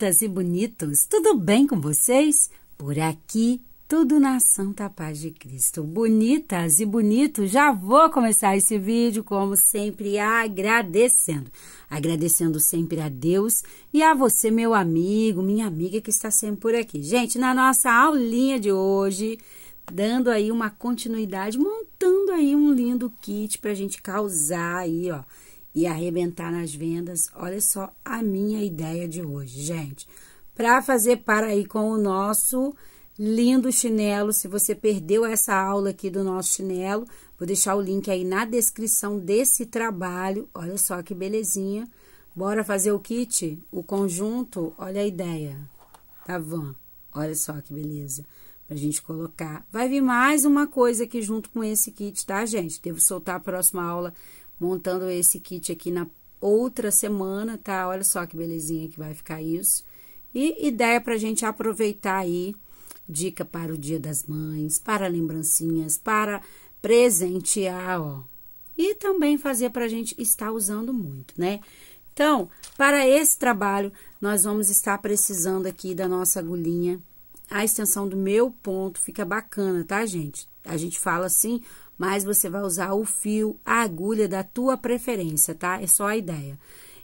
bonitas e bonitos, tudo bem com vocês? Por aqui, tudo na santa paz de Cristo. Bonitas e bonitos, já vou começar esse vídeo, como sempre, agradecendo. Agradecendo sempre a Deus e a você, meu amigo, minha amiga que está sempre por aqui. Gente, na nossa aulinha de hoje, dando aí uma continuidade, montando aí um lindo kit para a gente causar aí, ó e arrebentar nas vendas. Olha só a minha ideia de hoje, gente. Para fazer para aí com o nosso lindo chinelo, se você perdeu essa aula aqui do nosso chinelo, vou deixar o link aí na descrição desse trabalho. Olha só que belezinha. Bora fazer o kit, o conjunto, olha a ideia tá van. Olha só que beleza pra gente colocar. Vai vir mais uma coisa aqui junto com esse kit, tá, gente? Devo soltar a próxima aula montando esse kit aqui na outra semana, tá? Olha só que belezinha que vai ficar isso. E ideia para a gente aproveitar aí, dica para o Dia das Mães, para lembrancinhas, para presentear, ó. E também fazer para a gente estar usando muito, né? Então, para esse trabalho, nós vamos estar precisando aqui da nossa agulhinha, a extensão do meu ponto, fica bacana, tá, gente? A gente fala assim, mas você vai usar o fio, a agulha da tua preferência, tá? É só a ideia.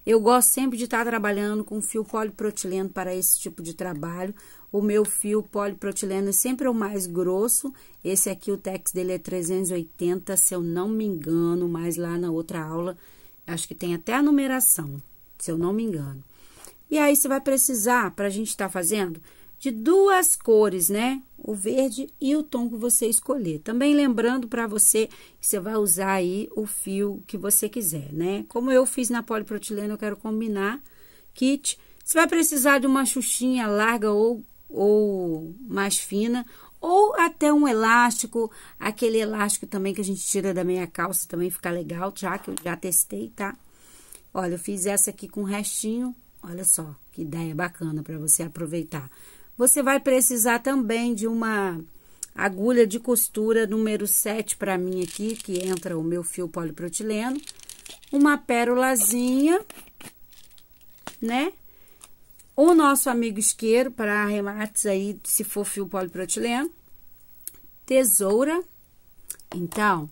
Eu gosto sempre de estar tá trabalhando com fio poliprotileno para esse tipo de trabalho. O meu fio poliprotileno é sempre o mais grosso. Esse aqui, o tex dele é 380, se eu não me engano, mas lá na outra aula, acho que tem até a numeração, se eu não me engano. E aí, você vai precisar, para a gente estar tá fazendo, de duas cores, né? O verde e o tom que você escolher. Também lembrando para você que você vai usar aí o fio que você quiser, né? Como eu fiz na poliprotileno, eu quero combinar kit. Você vai precisar de uma xuxinha larga ou, ou mais fina, ou até um elástico, aquele elástico também que a gente tira da meia calça, também fica legal, já que eu já testei, tá? Olha, eu fiz essa aqui com restinho, olha só, que ideia bacana para você aproveitar. Você vai precisar também de uma agulha de costura número 7 para mim aqui, que entra o meu fio poliprotileno, uma pérolazinha, né? O nosso amigo isqueiro para arremates aí, se for fio poliprotileno, tesoura. Então,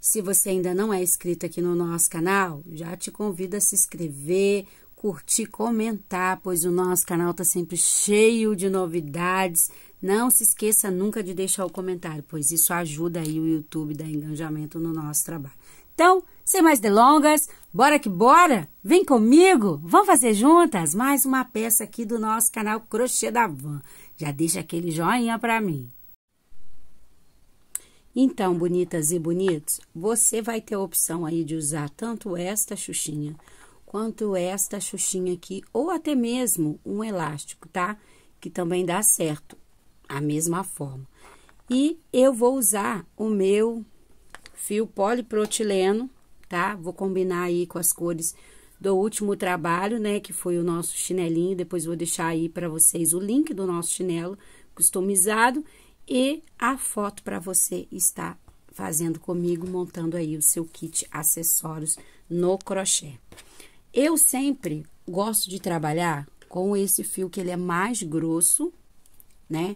se você ainda não é inscrito aqui no nosso canal, já te convido a se inscrever, curtir, comentar, pois o nosso canal está sempre cheio de novidades. Não se esqueça nunca de deixar o comentário, pois isso ajuda aí o YouTube a dar engajamento no nosso trabalho. Então, sem mais delongas, bora que bora! Vem comigo! Vamos fazer juntas mais uma peça aqui do nosso canal Crochê da Van. Já deixa aquele joinha para mim. Então, bonitas e bonitos, você vai ter a opção aí de usar tanto esta xuxinha quanto esta xuxinha aqui, ou até mesmo um elástico, tá? Que também dá certo, a mesma forma. E eu vou usar o meu fio poliprotileno, tá? Vou combinar aí com as cores do último trabalho, né? Que foi o nosso chinelinho, depois vou deixar aí para vocês o link do nosso chinelo customizado e a foto para você estar fazendo comigo, montando aí o seu kit acessórios no crochê. Eu sempre gosto de trabalhar com esse fio que ele é mais grosso, né?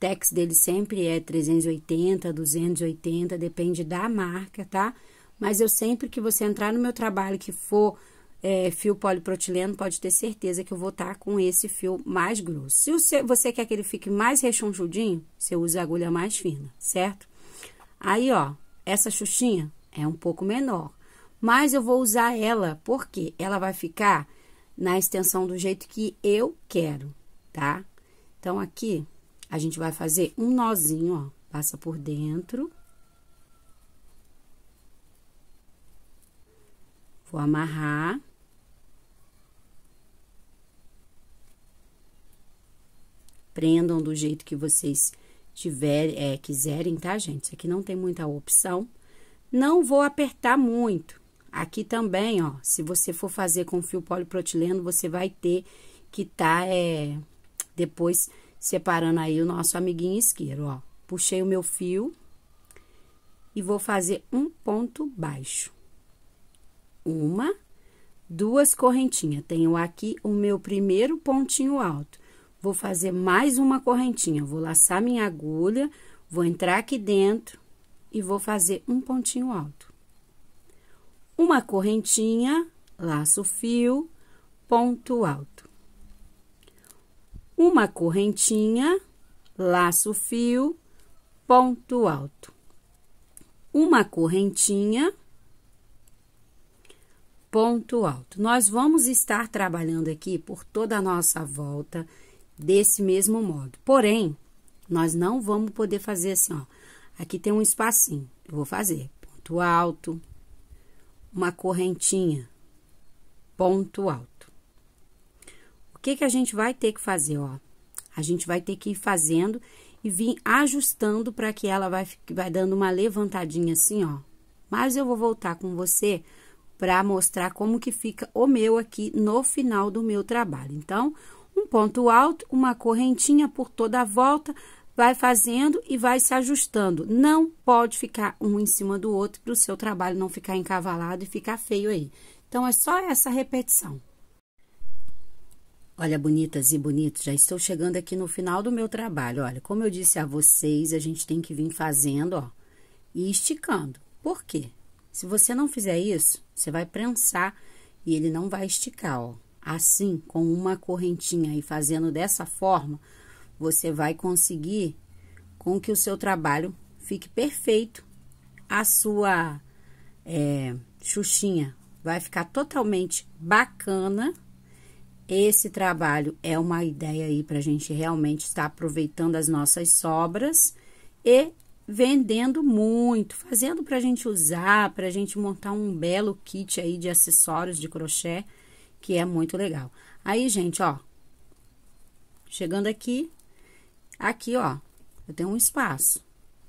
Tex dele sempre é 380, 280, depende da marca, tá? Mas eu sempre que você entrar no meu trabalho que for é, fio poliprotileno, pode ter certeza que eu vou estar tá com esse fio mais grosso. Se você, você quer que ele fique mais rechonchudinho, você usa a agulha mais fina, certo? Aí, ó, essa xuxinha é um pouco menor mas eu vou usar ela porque ela vai ficar na extensão do jeito que eu quero, tá? Então, aqui, a gente vai fazer um nozinho, ó, passa por dentro. Vou amarrar. Prendam do jeito que vocês tiver, é, quiserem, tá, gente? Isso aqui não tem muita opção. Não vou apertar muito, Aqui também, ó, se você for fazer com fio poliprotileno, você vai ter que tá, é, depois separando aí o nosso amiguinho isqueiro, ó. Puxei o meu fio e vou fazer um ponto baixo. Uma, duas correntinhas. Tenho aqui o meu primeiro pontinho alto. Vou fazer mais uma correntinha, vou laçar minha agulha, vou entrar aqui dentro e vou fazer um pontinho alto uma correntinha, laço fio, ponto alto. Uma correntinha, laço fio, ponto alto. Uma correntinha, ponto alto. Nós vamos estar trabalhando aqui por toda a nossa volta desse mesmo modo. Porém, nós não vamos poder fazer assim, ó. Aqui tem um espacinho. Eu vou fazer ponto alto, uma correntinha, ponto alto. O que, que a gente vai ter que fazer, ó? A gente vai ter que ir fazendo e vir ajustando para que ela vai, vai dando uma levantadinha assim, ó. Mas eu vou voltar com você para mostrar como que fica o meu aqui no final do meu trabalho. Então, um ponto alto, uma correntinha por toda a volta, vai fazendo e vai se ajustando. Não pode ficar um em cima do outro para o seu trabalho não ficar encavalado e ficar feio aí. Então, é só essa repetição. Olha, bonitas e bonitos, já estou chegando aqui no final do meu trabalho. Olha, como eu disse a vocês, a gente tem que vir fazendo, ó, e esticando. Por quê? Se você não fizer isso, você vai prensar e ele não vai esticar, ó. Assim, com uma correntinha e fazendo dessa forma, você vai conseguir com que o seu trabalho fique perfeito. A sua é, xuxinha vai ficar totalmente bacana. Esse trabalho é uma ideia aí para a gente realmente estar aproveitando as nossas sobras e vendendo muito, fazendo para a gente usar, para a gente montar um belo kit aí de acessórios de crochê, que é muito legal. Aí, gente, ó, chegando aqui, Aqui, ó, eu tenho um espaço.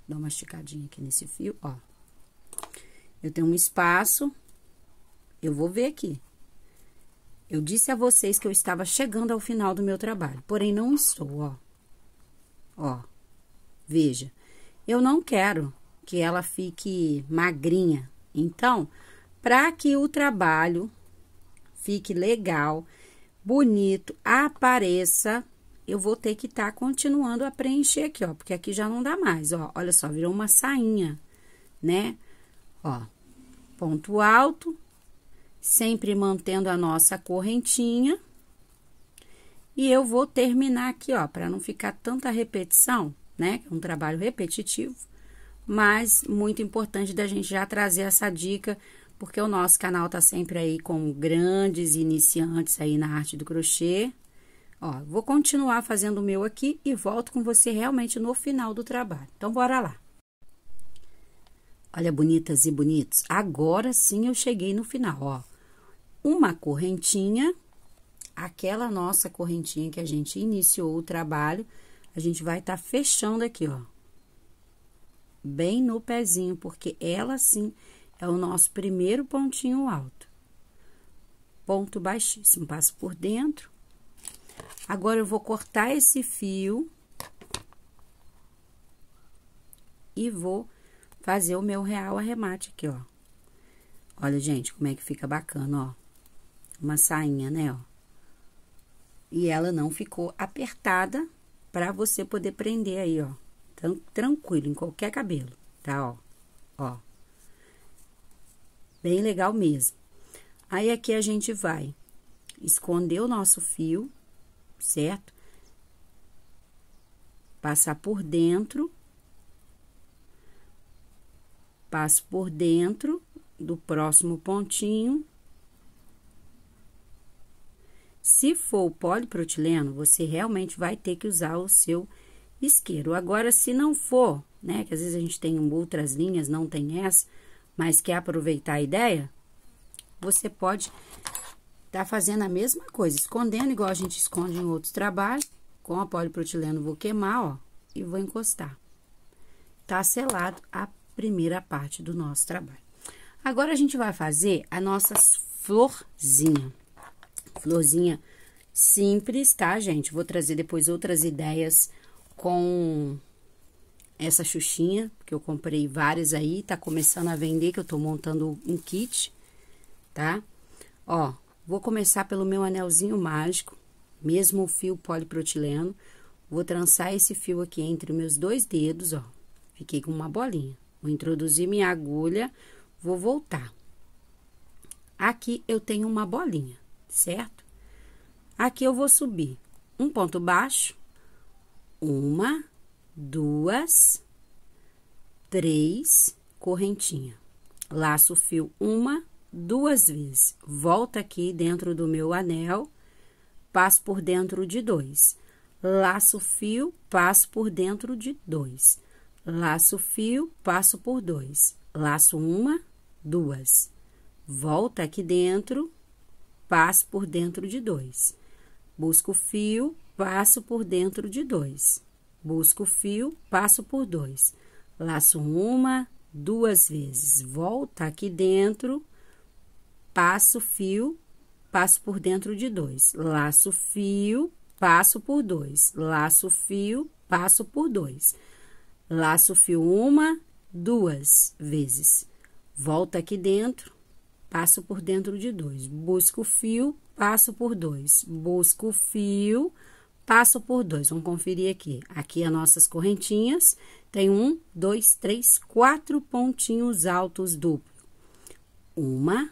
Dá uma esticadinha aqui nesse fio, ó. Eu tenho um espaço, eu vou ver aqui. Eu disse a vocês que eu estava chegando ao final do meu trabalho, porém não estou, ó. Ó, veja, eu não quero que ela fique magrinha. Então, para que o trabalho fique legal, bonito, apareça eu vou ter que estar tá continuando a preencher aqui, ó, porque aqui já não dá mais, ó. Olha só, virou uma sainha, né? Ó, ponto alto, sempre mantendo a nossa correntinha. E eu vou terminar aqui, ó, para não ficar tanta repetição, né? É um trabalho repetitivo, mas muito importante da gente já trazer essa dica, porque o nosso canal tá sempre aí com grandes iniciantes aí na arte do crochê, Ó, vou continuar fazendo o meu aqui e volto com você realmente no final do trabalho. Então, bora lá. Olha, bonitas e bonitos, agora sim eu cheguei no final, ó. Uma correntinha, aquela nossa correntinha que a gente iniciou o trabalho, a gente vai estar tá fechando aqui, ó. Bem no pezinho, porque ela sim é o nosso primeiro pontinho alto. Ponto baixíssimo, passo por dentro, Agora, eu vou cortar esse fio e vou fazer o meu real arremate aqui, ó. Olha, gente, como é que fica bacana, ó. Uma sainha, né, ó. E ela não ficou apertada para você poder prender aí, ó. Tran tranquilo, em qualquer cabelo, tá, ó. Ó. Bem legal mesmo. Aí, aqui a gente vai esconder o nosso fio certo? Passar por dentro, passo por dentro do próximo pontinho. Se for o poliprotileno, você realmente vai ter que usar o seu isqueiro. Agora, se não for, né, que às vezes a gente tem outras linhas, não tem essa, mas quer aproveitar a ideia, você pode Tá fazendo a mesma coisa, escondendo igual a gente esconde em outros trabalhos. Com a polipropileno vou queimar, ó, e vou encostar. Tá selado a primeira parte do nosso trabalho. Agora, a gente vai fazer a nossa florzinha. Florzinha simples, tá, gente? Vou trazer depois outras ideias com essa xuxinha, que eu comprei várias aí, tá começando a vender, que eu tô montando um kit, tá? Ó, Vou começar pelo meu anelzinho mágico, mesmo fio polipropileno. Vou trançar esse fio aqui entre meus dois dedos, ó. Fiquei com uma bolinha. Vou introduzir minha agulha, vou voltar. Aqui eu tenho uma bolinha, certo? Aqui eu vou subir um ponto baixo, uma, duas, três, correntinha. Laço o fio uma, duas vezes. Volta aqui dentro do meu anel, passo por dentro de dois. Laço o fio, passo por dentro de dois. Laço o fio, passo por dois. Laço uma, duas. Volta aqui dentro, passo por dentro de dois. Busco o fio, passo por dentro de dois. Busco o fio, passo por dois. Laço uma, duas vezes. Volta aqui dentro, passo fio, passo por dentro de dois, laço fio, passo por dois, laço fio, passo por dois, laço fio uma, duas vezes, volta aqui dentro, passo por dentro de dois, busco o fio, passo por dois, busco o fio, passo por dois. Vamos conferir aqui. Aqui as nossas correntinhas, tem um, dois, três, quatro pontinhos altos duplo. Uma,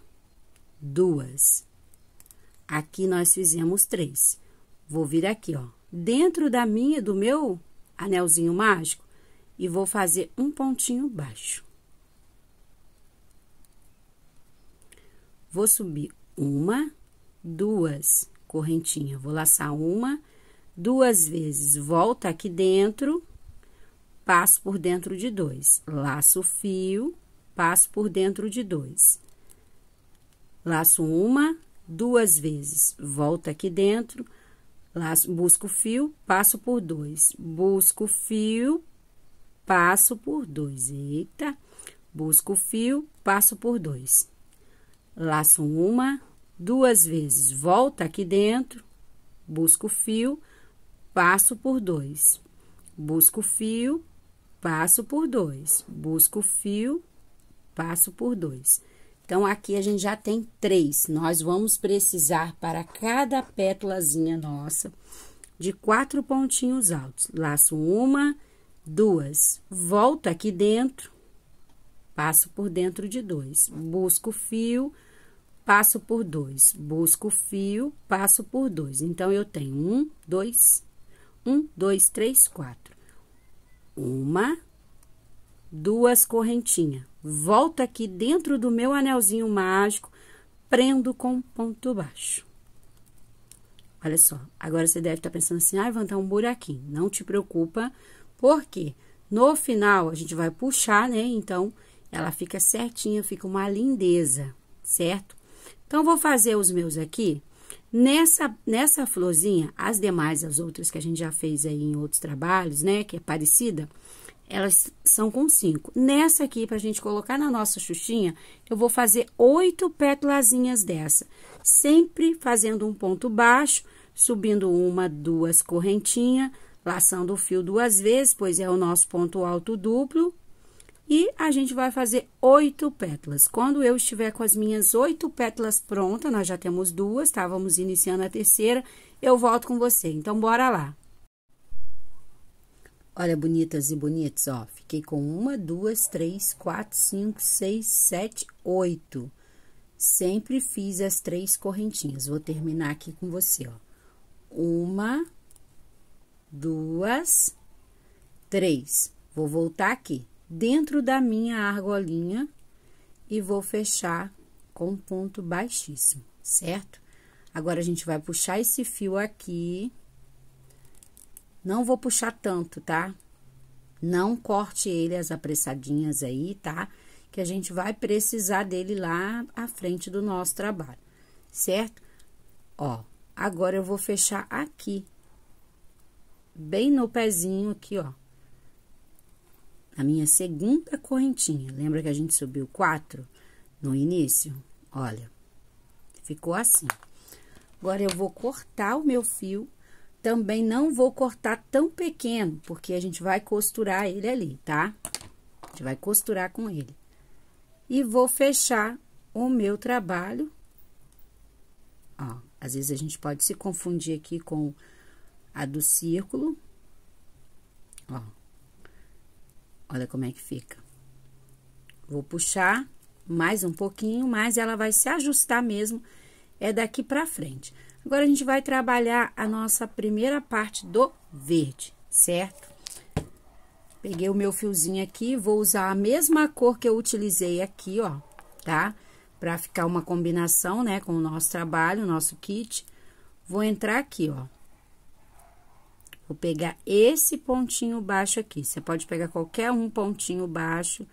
duas. Aqui nós fizemos três. Vou vir aqui, ó, dentro da minha, do meu anelzinho mágico, e vou fazer um pontinho baixo. Vou subir uma, duas correntinha. Vou laçar uma, duas vezes, volta aqui dentro, passo por dentro de dois, laço o fio, passo por dentro de dois. Laço uma, duas vezes. Volto aqui dentro, laço, busco o fio, passo por dois. Busco o fio, passo por dois. Eita! Busco o fio, passo por dois. Laço uma, duas vezes. Volto aqui dentro, busco o fio, passo por dois. Busco o fio, passo por dois. Busco o fio, passo por dois então, aqui a gente já tem três. Nós vamos precisar para cada pétalazinha nossa de quatro pontinhos altos. Laço uma, duas, volto aqui dentro, passo por dentro de dois, busco o fio, passo por dois, busco o fio, passo por dois. Então, eu tenho um, dois, um, dois, três, quatro. Uma, duas correntinhas volto aqui dentro do meu anelzinho mágico, prendo com ponto baixo. Olha só, agora você deve estar tá pensando assim, ah, levantar tá um buraquinho. Não te preocupa, porque no final a gente vai puxar, né? Então, ela fica certinha, fica uma lindeza, certo? Então, vou fazer os meus aqui. Nessa, nessa florzinha, as demais, as outras que a gente já fez aí em outros trabalhos, né? Que é parecida, elas são com cinco. Nessa aqui, para a gente colocar na nossa xuxinha, eu vou fazer oito pétalazinhas dessa. Sempre fazendo um ponto baixo, subindo uma, duas correntinhas, laçando o fio duas vezes, pois é o nosso ponto alto duplo. E a gente vai fazer oito pétalas. Quando eu estiver com as minhas oito pétalas prontas, nós já temos duas, tá? Vamos iniciando a terceira, eu volto com você. Então, bora lá! Olha, bonitas e bonitos, ó. Fiquei com uma, duas, três, quatro, cinco, seis, sete, oito. Sempre fiz as três correntinhas. Vou terminar aqui com você, ó. Uma, duas, três. Vou voltar aqui dentro da minha argolinha e vou fechar com ponto baixíssimo, certo? Agora, a gente vai puxar esse fio aqui não vou puxar tanto, tá? Não corte ele as apressadinhas aí, tá? Que a gente vai precisar dele lá à frente do nosso trabalho, certo? Ó, agora eu vou fechar aqui, bem no pezinho aqui, ó. A minha segunda correntinha. Lembra que a gente subiu quatro no início? Olha, ficou assim. Agora, eu vou cortar o meu fio também não vou cortar tão pequeno, porque a gente vai costurar ele ali, tá? A gente vai costurar com ele. E vou fechar o meu trabalho. Ó, às vezes a gente pode se confundir aqui com a do círculo. Ó, olha como é que fica. Vou puxar mais um pouquinho, mas ela vai se ajustar mesmo, é daqui pra frente. Agora a gente vai trabalhar a nossa primeira parte do verde, certo? Peguei o meu fiozinho aqui, vou usar a mesma cor que eu utilizei aqui, ó, tá? Pra ficar uma combinação, né, com o nosso trabalho, nosso kit. Vou entrar aqui, ó. Vou pegar esse pontinho baixo aqui. Você pode pegar qualquer um pontinho baixo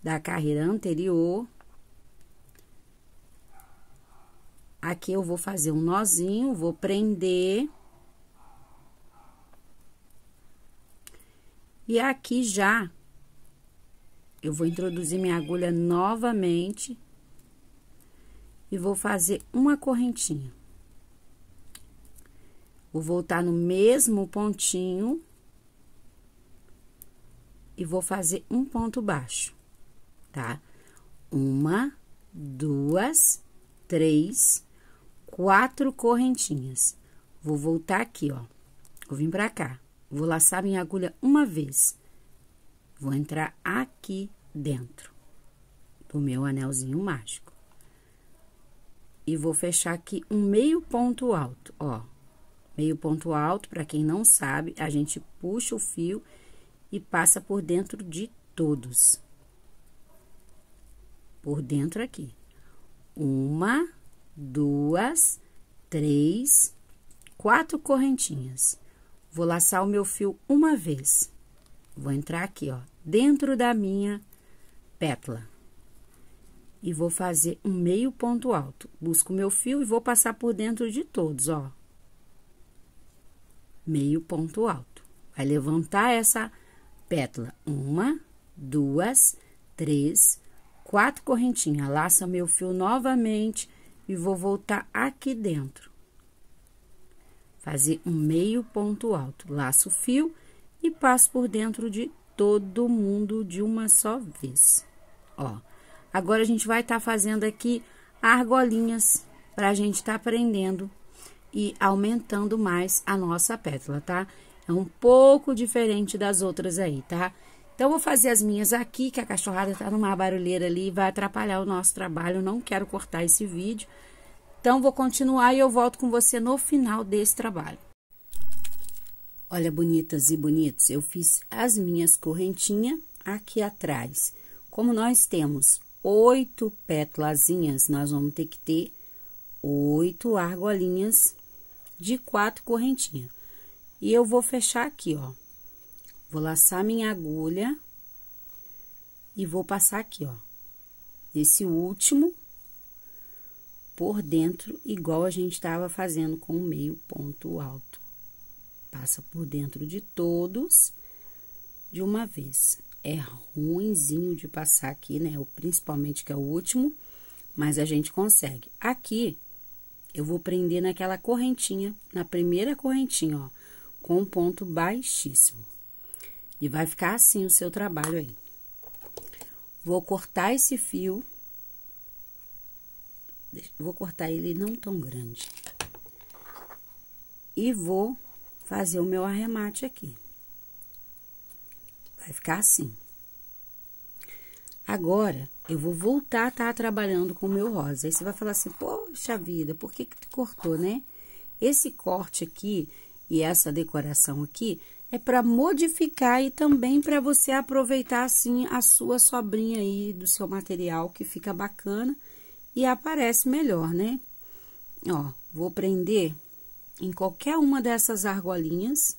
da carreira anterior, Aqui eu vou fazer um nozinho, vou prender. E aqui já, eu vou introduzir minha agulha novamente e vou fazer uma correntinha. Vou voltar no mesmo pontinho e vou fazer um ponto baixo, tá? Uma, duas, três, quatro correntinhas. Vou voltar aqui, ó. Vou vir pra cá. Vou laçar minha agulha uma vez. Vou entrar aqui dentro do meu anelzinho mágico. E vou fechar aqui um meio ponto alto, ó. Meio ponto alto, para quem não sabe, a gente puxa o fio e passa por dentro de todos. Por dentro aqui. Uma, duas, três, quatro correntinhas. Vou laçar o meu fio uma vez. Vou entrar aqui, ó, dentro da minha pétala. E vou fazer um meio ponto alto. Busco meu fio e vou passar por dentro de todos, ó. Meio ponto alto. Vai levantar essa pétala. Uma, duas, três, quatro correntinhas. Laça meu fio novamente e vou voltar aqui dentro. Fazer um meio ponto alto, laço o fio e passo por dentro de todo mundo de uma só vez. Ó, agora a gente vai estar tá fazendo aqui argolinhas para a gente estar tá aprendendo e aumentando mais a nossa pétala, tá? É um pouco diferente das outras aí, tá? Então, vou fazer as minhas aqui, que a cachorrada tá numa barulheira ali e vai atrapalhar o nosso trabalho. não quero cortar esse vídeo. Então, vou continuar e eu volto com você no final desse trabalho. Olha, bonitas e bonitos, eu fiz as minhas correntinhas aqui atrás. Como nós temos oito pétalazinhas, nós vamos ter que ter oito argolinhas de quatro correntinhas. E eu vou fechar aqui, ó. Vou laçar minha agulha e vou passar aqui, ó, nesse último por dentro, igual a gente estava fazendo com o meio ponto alto. Passa por dentro de todos de uma vez. É ruimzinho de passar aqui, né? O principalmente que é o último, mas a gente consegue. Aqui, eu vou prender naquela correntinha, na primeira correntinha, ó, com um ponto baixíssimo. E vai ficar assim o seu trabalho aí. Vou cortar esse fio. Vou cortar ele não tão grande. E vou fazer o meu arremate aqui. Vai ficar assim. Agora, eu vou voltar a estar trabalhando com o meu rosa. Aí você vai falar assim, poxa vida, por que que tu cortou, né? Esse corte aqui e essa decoração aqui é para modificar e também para você aproveitar assim a sua sobrinha aí do seu material que fica bacana e aparece melhor, né? Ó, vou prender em qualquer uma dessas argolinhas.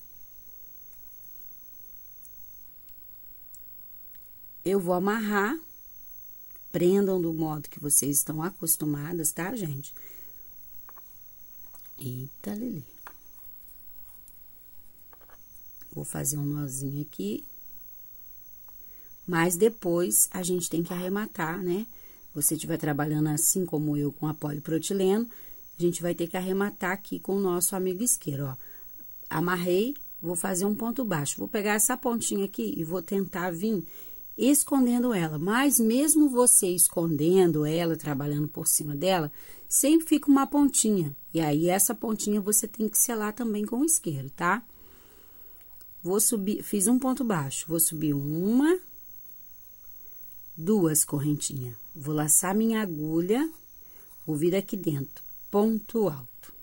Eu vou amarrar, prendam do modo que vocês estão acostumadas, tá, gente? Eita, Lili. vou fazer um nozinho aqui. Mas depois, a gente tem que arrematar, né? Você estiver trabalhando assim como eu com a poliprotileno, a gente vai ter que arrematar aqui com o nosso amigo isqueiro, ó. Amarrei, vou fazer um ponto baixo. Vou pegar essa pontinha aqui e vou tentar vir escondendo ela. Mas mesmo você escondendo ela, trabalhando por cima dela, sempre fica uma pontinha. E aí, essa pontinha você tem que selar também com o isqueiro, tá? Tá? Vou subir, fiz um ponto baixo, vou subir uma, duas correntinhas. Vou laçar minha agulha, vou vir aqui dentro, ponto alto.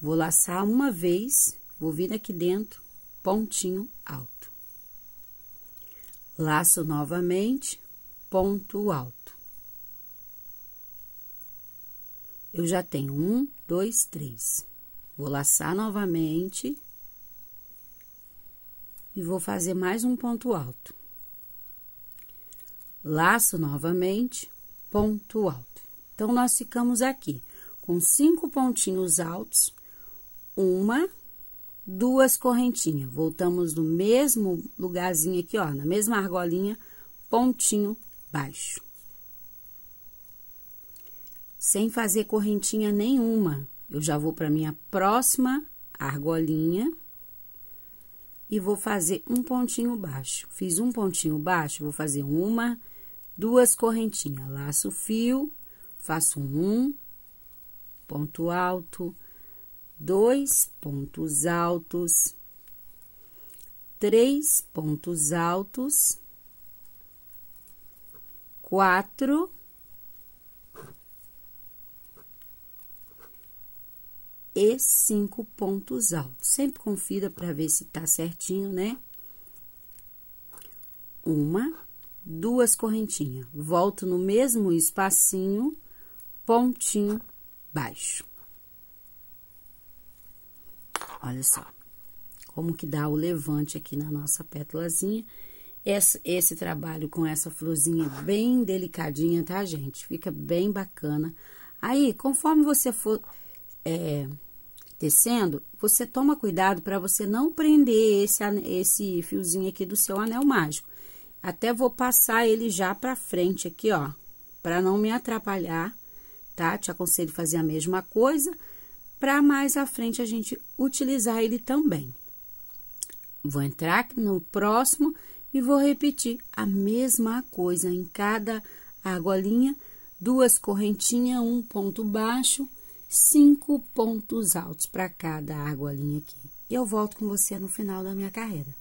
Vou laçar uma vez, vou vir aqui dentro, pontinho alto. Laço novamente, ponto alto. Eu já tenho um, dois, três. Vou laçar novamente e vou fazer mais um ponto alto. Laço novamente, ponto alto. Então, nós ficamos aqui com cinco pontinhos altos, uma, duas correntinhas. Voltamos no mesmo lugarzinho aqui, ó, na mesma argolinha, pontinho baixo. Sem fazer correntinha nenhuma. Eu já vou para minha próxima argolinha e vou fazer um pontinho baixo. Fiz um pontinho baixo, vou fazer uma, duas correntinhas, laço o fio, faço um, ponto alto, dois pontos altos, três pontos altos, quatro e cinco pontos altos. Sempre confira para ver se tá certinho, né? Uma, duas correntinhas. Volto no mesmo espacinho, pontinho baixo. Olha só como que dá o levante aqui na nossa pétalazinha. Esse, esse trabalho com essa florzinha bem delicadinha, tá, gente? Fica bem bacana. Aí, conforme você for... É, tecendo, você toma cuidado para você não prender esse, esse fiozinho aqui do seu anel mágico. Até vou passar ele já para frente aqui, ó, para não me atrapalhar, tá? Te aconselho a fazer a mesma coisa, para mais à frente a gente utilizar ele também. Vou entrar no próximo e vou repetir a mesma coisa em cada argolinha, duas correntinhas, um ponto baixo, cinco pontos altos para cada argolinha aqui. E eu volto com você no final da minha carreira.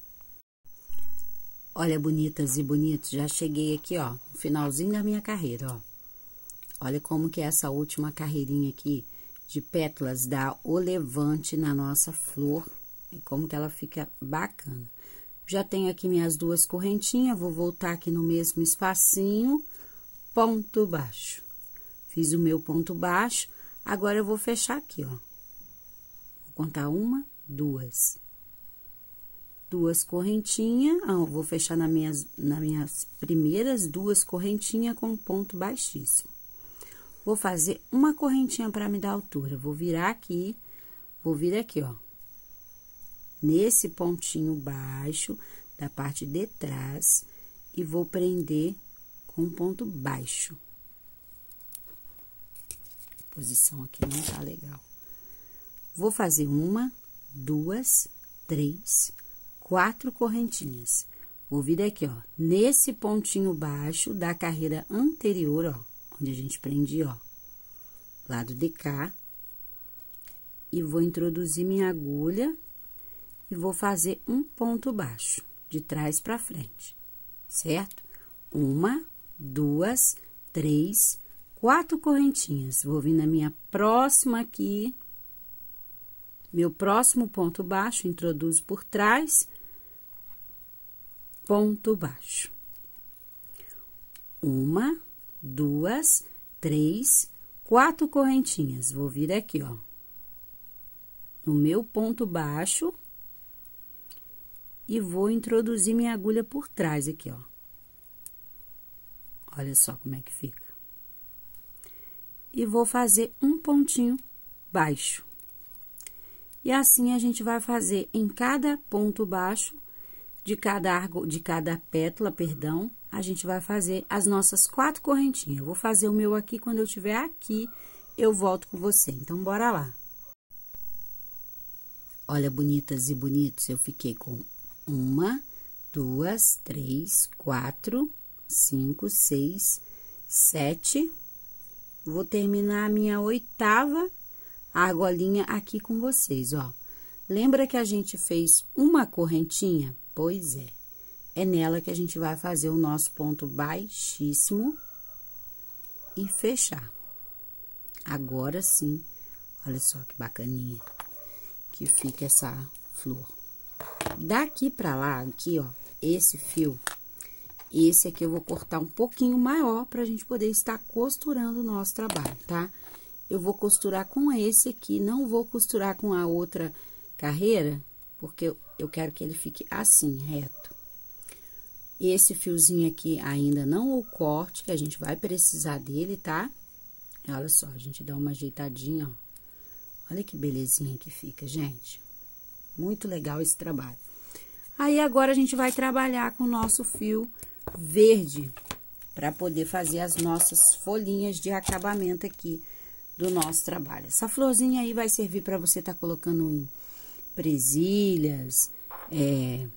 Olha, bonitas e bonitos, já cheguei aqui, ó, no finalzinho da minha carreira, ó. Olha como que é essa última carreirinha aqui de pétalas dá o levante na nossa flor e como que ela fica bacana. Já tenho aqui minhas duas correntinhas, vou voltar aqui no mesmo espacinho, ponto baixo. Fiz o meu ponto baixo, Agora eu vou fechar aqui, ó. Vou contar uma, duas. Duas correntinhas, ah, vou fechar nas minhas, nas minhas primeiras duas correntinhas com ponto baixíssimo. Vou fazer uma correntinha para me dar altura, vou virar aqui, vou vir aqui, ó. Nesse pontinho baixo da parte de trás e vou prender com um ponto baixo posição aqui não tá legal. Vou fazer uma, duas, três, quatro correntinhas. Vou vir aqui, ó, nesse pontinho baixo da carreira anterior, ó, onde a gente prendi, ó, lado de cá. E vou introduzir minha agulha e vou fazer um ponto baixo, de trás para frente, certo? Uma, duas, três, quatro correntinhas. Vou vir na minha próxima aqui, meu próximo ponto baixo, introduzo por trás, ponto baixo. Uma, duas, três, quatro correntinhas. Vou vir aqui, ó, no meu ponto baixo e vou introduzir minha agulha por trás aqui, ó. Olha só como é que fica e vou fazer um pontinho baixo. E assim a gente vai fazer em cada ponto baixo de cada argo, de cada pétala, perdão, a gente vai fazer as nossas quatro correntinhas. Eu vou fazer o meu aqui quando eu tiver aqui, eu volto com você. Então bora lá. Olha, bonitas e bonitos, eu fiquei com uma, duas, três, quatro, cinco, seis, sete, Vou terminar a minha oitava argolinha aqui com vocês, ó. Lembra que a gente fez uma correntinha? Pois é. É nela que a gente vai fazer o nosso ponto baixíssimo e fechar. Agora sim, olha só que bacaninha que fica essa flor. Daqui pra lá, aqui, ó, esse fio esse aqui eu vou cortar um pouquinho maior pra gente poder estar costurando o nosso trabalho, tá? Eu vou costurar com esse aqui, não vou costurar com a outra carreira, porque eu quero que ele fique assim, reto. Esse fiozinho aqui ainda não o corte, que a gente vai precisar dele, tá? Olha só, a gente dá uma ajeitadinha, ó. Olha que belezinha que fica, gente. Muito legal esse trabalho. Aí, agora, a gente vai trabalhar com o nosso fio verde para poder fazer as nossas folhinhas de acabamento aqui do nosso trabalho. Essa florzinha aí vai servir para você estar tá colocando em presilhas, é,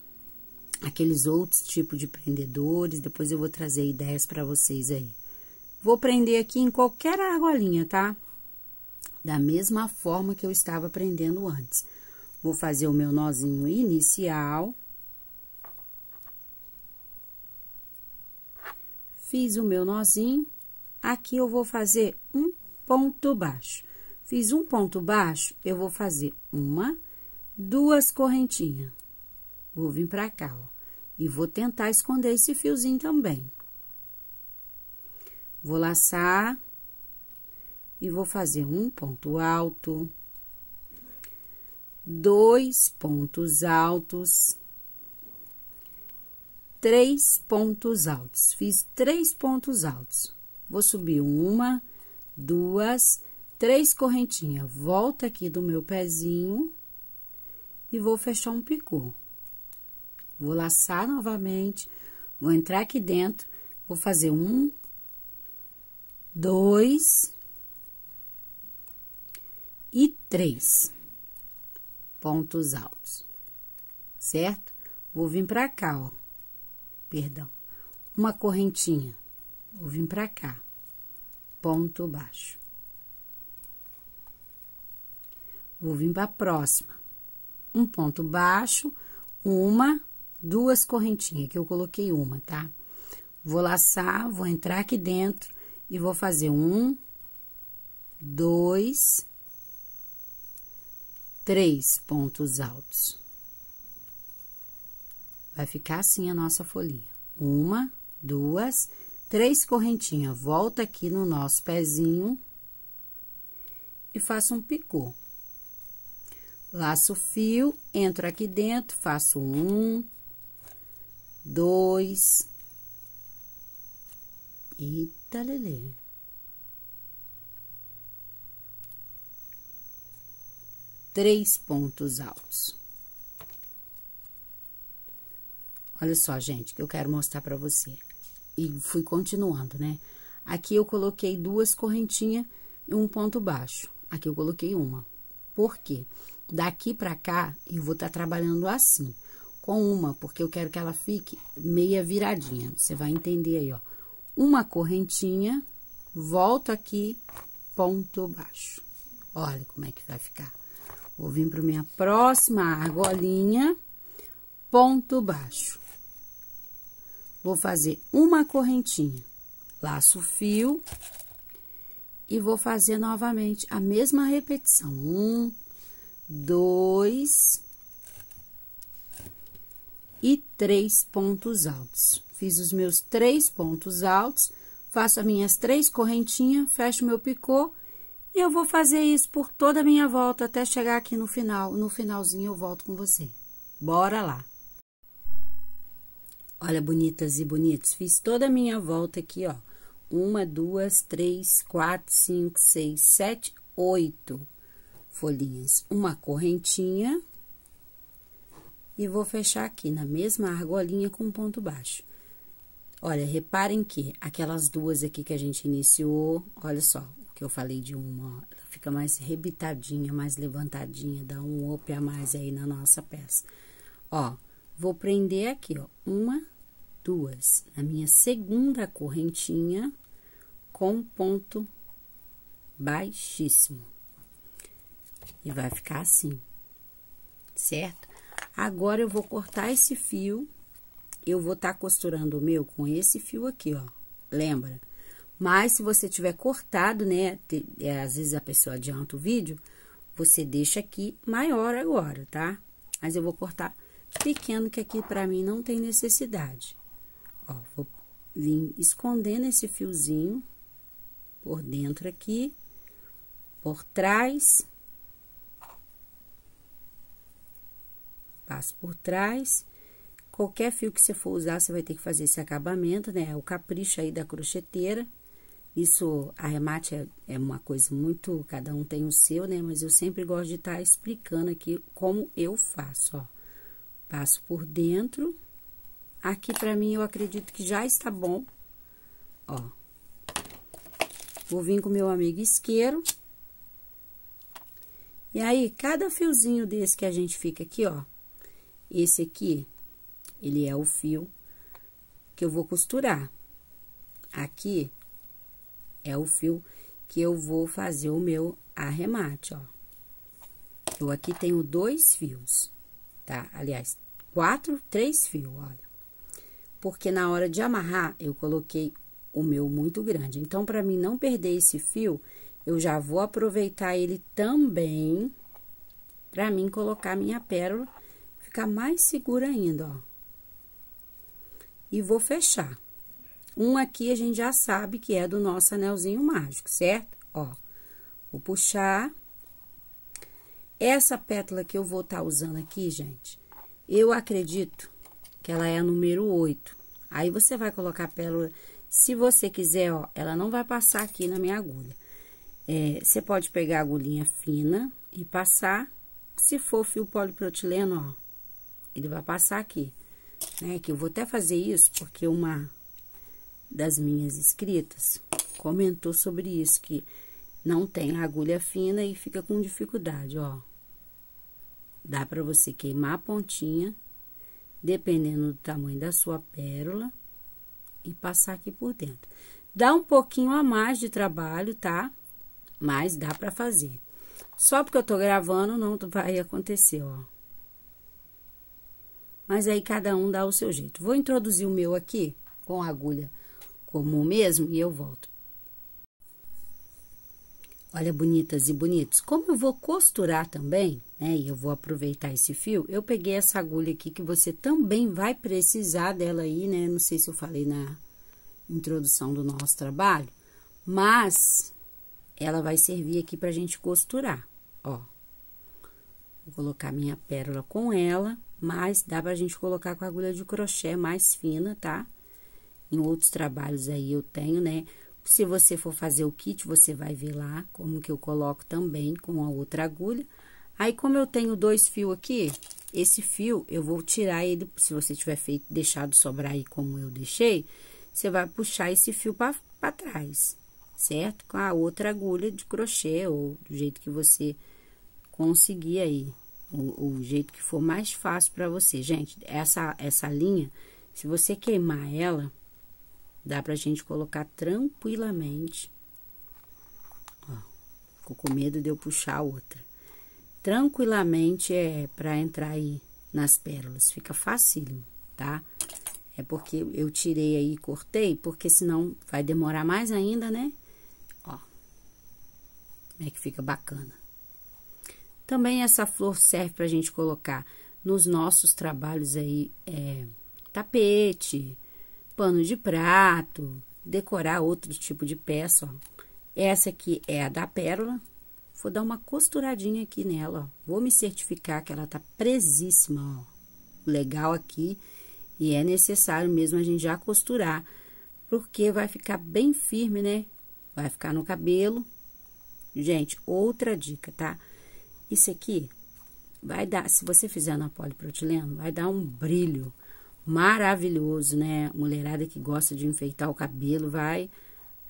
aqueles outros tipos de prendedores. Depois eu vou trazer ideias para vocês aí. Vou prender aqui em qualquer argolinha, tá? Da mesma forma que eu estava prendendo antes. Vou fazer o meu nozinho inicial. Fiz o meu nozinho. Aqui eu vou fazer um ponto baixo. Fiz um ponto baixo, eu vou fazer uma, duas correntinhas. Vou vir pra cá, ó. E vou tentar esconder esse fiozinho também. Vou laçar. E vou fazer um ponto alto. Dois pontos altos três pontos altos. Fiz três pontos altos. Vou subir uma, duas, três correntinhas. Volta aqui do meu pezinho e vou fechar um picô. Vou laçar novamente, vou entrar aqui dentro, vou fazer um, dois e três pontos altos, certo? Vou vir pra cá, ó perdão, uma correntinha. Vou vir para cá. Ponto baixo. Vou vir para a próxima. Um ponto baixo, uma, duas correntinhas, que eu coloquei uma, tá? Vou laçar, vou entrar aqui dentro e vou fazer um, dois, três pontos altos. Vai ficar assim a nossa folhinha. Uma, duas, três correntinhas. Volta aqui no nosso pezinho e faço um picô. Laço o fio, entro aqui dentro, faço um, dois, e talelê. Três pontos altos. Olha só, gente, que eu quero mostrar para você. E fui continuando, né? Aqui eu coloquei duas correntinhas e um ponto baixo. Aqui eu coloquei uma. Por quê? Daqui para cá, eu vou estar tá trabalhando assim, com uma, porque eu quero que ela fique meia viradinha. Você vai entender aí, ó. Uma correntinha, volto aqui, ponto baixo. Olha como é que vai ficar. Vou vir para minha próxima argolinha, ponto baixo. Vou fazer uma correntinha, laço o fio e vou fazer novamente a mesma repetição. Um, dois e três pontos altos. Fiz os meus três pontos altos, faço as minhas três correntinhas, fecho meu picô e eu vou fazer isso por toda a minha volta até chegar aqui no final. No finalzinho eu volto com você. Bora lá! Olha, bonitas e bonitos, fiz toda a minha volta aqui, ó. Uma, duas, três, quatro, cinco, seis, sete, oito folhinhas. Uma correntinha. E vou fechar aqui na mesma argolinha com ponto baixo. Olha, reparem que aquelas duas aqui que a gente iniciou, olha só, o que eu falei de uma, ó, ela fica mais rebitadinha, mais levantadinha, dá um up a mais aí na nossa peça. Ó, Vou prender aqui, ó, uma, duas, na minha segunda correntinha, com ponto baixíssimo. E vai ficar assim, certo? Agora, eu vou cortar esse fio, eu vou estar tá costurando o meu com esse fio aqui, ó, lembra? Mas, se você tiver cortado, né, te, é, às vezes a pessoa adianta o vídeo, você deixa aqui maior agora, tá? Mas eu vou cortar pequeno que aqui para mim não tem necessidade. Ó, vou vir escondendo esse fiozinho por dentro aqui, por trás, passo por trás. Qualquer fio que você for usar, você vai ter que fazer esse acabamento, né? É o capricho aí da crocheteira. Isso, arremate é, é uma coisa muito, cada um tem o seu, né? Mas eu sempre gosto de estar tá explicando aqui como eu faço, ó. Passo por dentro. Aqui, pra mim, eu acredito que já está bom. Ó. Vou vir com meu amigo isqueiro. E aí, cada fiozinho desse que a gente fica aqui, ó. Esse aqui, ele é o fio que eu vou costurar. Aqui é o fio que eu vou fazer o meu arremate, ó. Eu aqui tenho dois fios tá? Aliás, quatro, três fios, olha. Porque na hora de amarrar, eu coloquei o meu muito grande. Então, para mim não perder esse fio, eu já vou aproveitar ele também para mim colocar minha pérola, ficar mais segura ainda, ó. E vou fechar. Um aqui a gente já sabe que é do nosso anelzinho mágico, certo? Ó, vou puxar, essa pétala que eu vou estar tá usando aqui, gente, eu acredito que ela é a número 8. Aí você vai colocar a pérola, se você quiser, ó, ela não vai passar aqui na minha agulha. É, você pode pegar a agulhinha fina e passar, se for fio poliprotileno, ó, ele vai passar aqui, né? Que eu vou até fazer isso porque uma das minhas escritas comentou sobre isso, que não tem agulha fina e fica com dificuldade, ó. Dá para você queimar a pontinha, dependendo do tamanho da sua pérola, e passar aqui por dentro. Dá um pouquinho a mais de trabalho, tá? Mas dá para fazer. Só porque eu tô gravando, não vai acontecer, ó. Mas aí cada um dá o seu jeito. Vou introduzir o meu aqui com a agulha comum mesmo e eu volto. Olha, bonitas e bonitos, como eu vou costurar também, né, e eu vou aproveitar esse fio, eu peguei essa agulha aqui que você também vai precisar dela aí, né, não sei se eu falei na introdução do nosso trabalho, mas ela vai servir aqui pra gente costurar, ó. Vou colocar minha pérola com ela, mas dá pra gente colocar com a agulha de crochê mais fina, tá? Em outros trabalhos aí eu tenho, né, se você for fazer o kit, você vai ver lá como que eu coloco também com a outra agulha. Aí, como eu tenho dois fios aqui, esse fio eu vou tirar ele, se você tiver feito, deixado sobrar aí como eu deixei, você vai puxar esse fio para trás, certo? Com a outra agulha de crochê ou do jeito que você conseguir aí, o, o jeito que for mais fácil para você. Gente, essa, essa linha, se você queimar ela, Dá pra gente colocar tranquilamente. Ó, ficou com medo de eu puxar a outra. Tranquilamente é pra entrar aí nas pérolas. Fica facílimo, tá? É porque eu tirei aí e cortei, porque senão vai demorar mais ainda, né? Ó, como é que fica bacana. Também essa flor serve pra gente colocar nos nossos trabalhos aí, é, tapete, pano de prato, decorar outro tipo de peça, ó. Essa aqui é a da pérola. Vou dar uma costuradinha aqui nela, ó. Vou me certificar que ela tá presíssima, ó. Legal aqui. E é necessário mesmo a gente já costurar, porque vai ficar bem firme, né? Vai ficar no cabelo. Gente, outra dica, tá? Isso aqui vai dar, se você fizer na poliprotileno, vai dar um brilho maravilhoso, né? Mulherada que gosta de enfeitar o cabelo vai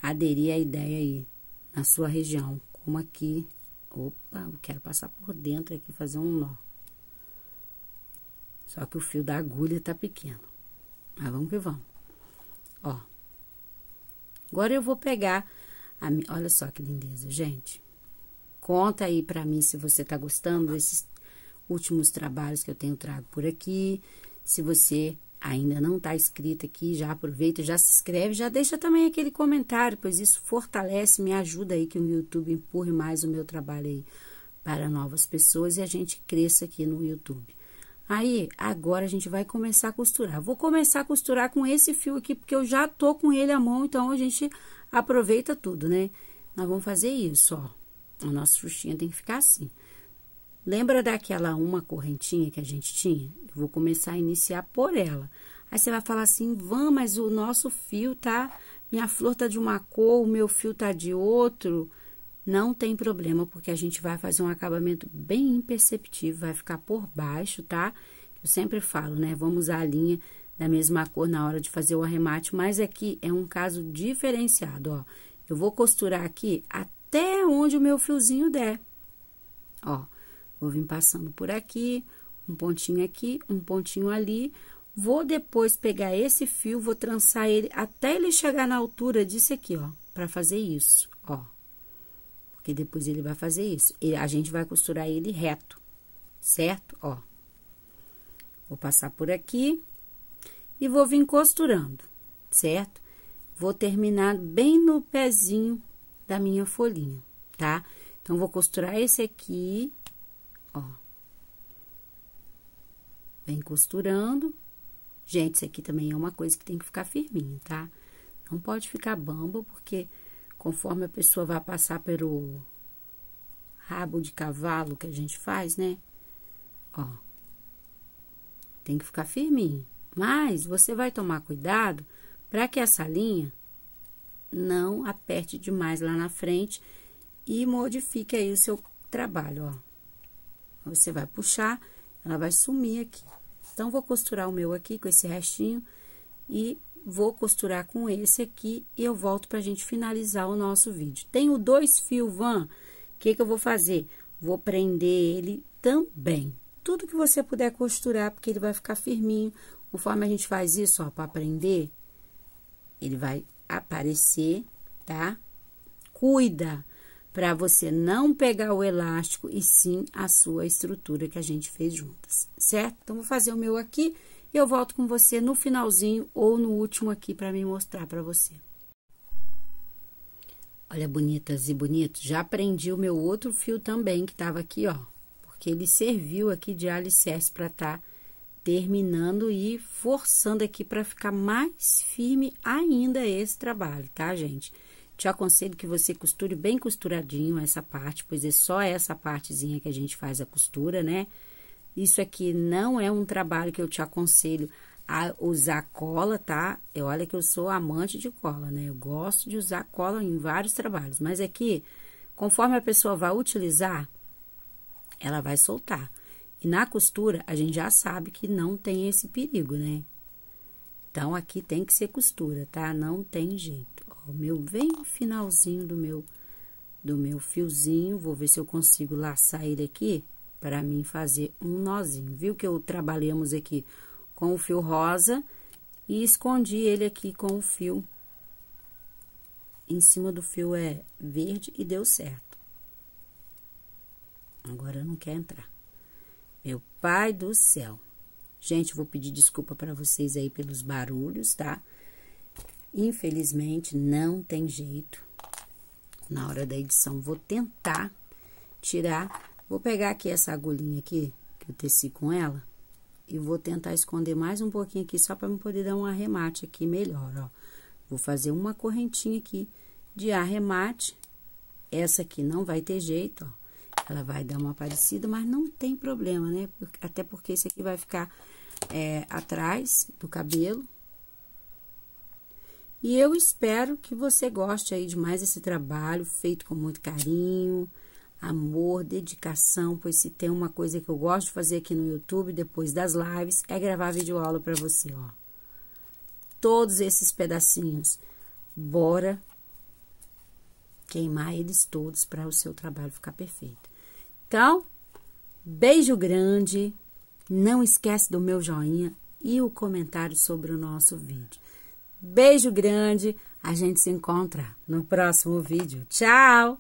aderir à ideia aí na sua região, como aqui. Opa, quero passar por dentro aqui fazer um nó. Só que o fio da agulha tá pequeno. Mas vamos que vamos. Ó. Agora eu vou pegar a, olha só que lindeza, gente. Conta aí para mim se você tá gostando desses últimos trabalhos que eu tenho trago por aqui. Se você ainda não está inscrito aqui, já aproveita, já se inscreve, já deixa também aquele comentário, pois isso fortalece, me ajuda aí que o YouTube empurre mais o meu trabalho aí para novas pessoas e a gente cresça aqui no YouTube. Aí, agora a gente vai começar a costurar. Vou começar a costurar com esse fio aqui, porque eu já tô com ele à mão, então a gente aproveita tudo, né? Nós vamos fazer isso, ó. O nosso fruxinho tem que ficar assim. Lembra daquela uma correntinha que a gente tinha? Eu vou começar a iniciar por ela. Aí você vai falar assim, Van, mas o nosso fio tá, minha flor tá de uma cor, o meu fio tá de outro. Não tem problema, porque a gente vai fazer um acabamento bem imperceptível, vai ficar por baixo, tá? Eu sempre falo, né? Vamos usar a linha da mesma cor na hora de fazer o arremate, mas aqui é um caso diferenciado, ó. Eu vou costurar aqui até onde o meu fiozinho der, ó. Vou vir passando por aqui, um pontinho aqui, um pontinho ali. Vou depois pegar esse fio, vou trançar ele até ele chegar na altura disso aqui, ó, para fazer isso, ó. Porque depois ele vai fazer isso. E a gente vai costurar ele reto, certo? Ó. Vou passar por aqui e vou vir costurando, certo? Vou terminar bem no pezinho da minha folhinha, tá? Então, vou costurar esse aqui, Ó. Vem costurando. Gente, isso aqui também é uma coisa que tem que ficar firminho, tá? Não pode ficar bamba, porque conforme a pessoa vai passar pelo rabo de cavalo que a gente faz, né? Ó. Tem que ficar firminho. Mas você vai tomar cuidado para que essa linha não aperte demais lá na frente e modifique aí o seu trabalho, ó. Você vai puxar, ela vai sumir aqui. Então, vou costurar o meu aqui com esse restinho e vou costurar com esse aqui e eu volto pra gente finalizar o nosso vídeo. Tenho dois fios van, o que que eu vou fazer? Vou prender ele também. Tudo que você puder costurar, porque ele vai ficar firminho. Conforme a gente faz isso, ó, pra prender, ele vai aparecer, tá? Cuida, para você não pegar o elástico e sim a sua estrutura que a gente fez juntas, certo? Então, vou fazer o meu aqui e eu volto com você no finalzinho ou no último aqui para me mostrar para você. Olha, bonitas e bonitos, já prendi o meu outro fio também que estava aqui, ó, porque ele serviu aqui de alicerce para estar tá terminando e forçando aqui para ficar mais firme ainda esse trabalho, tá, gente? Te aconselho que você costure bem costuradinho essa parte, pois é só essa partezinha que a gente faz a costura, né? Isso aqui não é um trabalho que eu te aconselho a usar cola, tá? Eu, olha que eu sou amante de cola, né? Eu gosto de usar cola em vários trabalhos, mas aqui, é conforme a pessoa vai utilizar, ela vai soltar. E na costura, a gente já sabe que não tem esse perigo, né? Então, aqui tem que ser costura, tá? Não tem jeito o meu bem finalzinho do meu do meu fiozinho, vou ver se eu consigo laçar ele aqui para mim fazer um nozinho. Viu que eu trabalhamos aqui com o fio rosa e escondi ele aqui com o fio em cima do fio é verde e deu certo. Agora não quer entrar. Meu pai do céu. Gente, vou pedir desculpa para vocês aí pelos barulhos, tá? Infelizmente, não tem jeito. Na hora da edição, vou tentar tirar. Vou pegar aqui essa agulhinha aqui, que eu teci com ela, e vou tentar esconder mais um pouquinho aqui, só para me poder dar um arremate aqui melhor, ó. Vou fazer uma correntinha aqui de arremate. Essa aqui não vai ter jeito, ó. Ela vai dar uma parecida, mas não tem problema, né? Até porque isso aqui vai ficar é, atrás do cabelo. E eu espero que você goste aí de mais esse trabalho feito com muito carinho, amor, dedicação, pois se tem uma coisa que eu gosto de fazer aqui no YouTube depois das lives é gravar vídeo aula para você, ó. Todos esses pedacinhos. Bora queimar eles todos para o seu trabalho ficar perfeito. Então, beijo grande. Não esquece do meu joinha e o comentário sobre o nosso vídeo. Beijo grande. A gente se encontra no próximo vídeo. Tchau!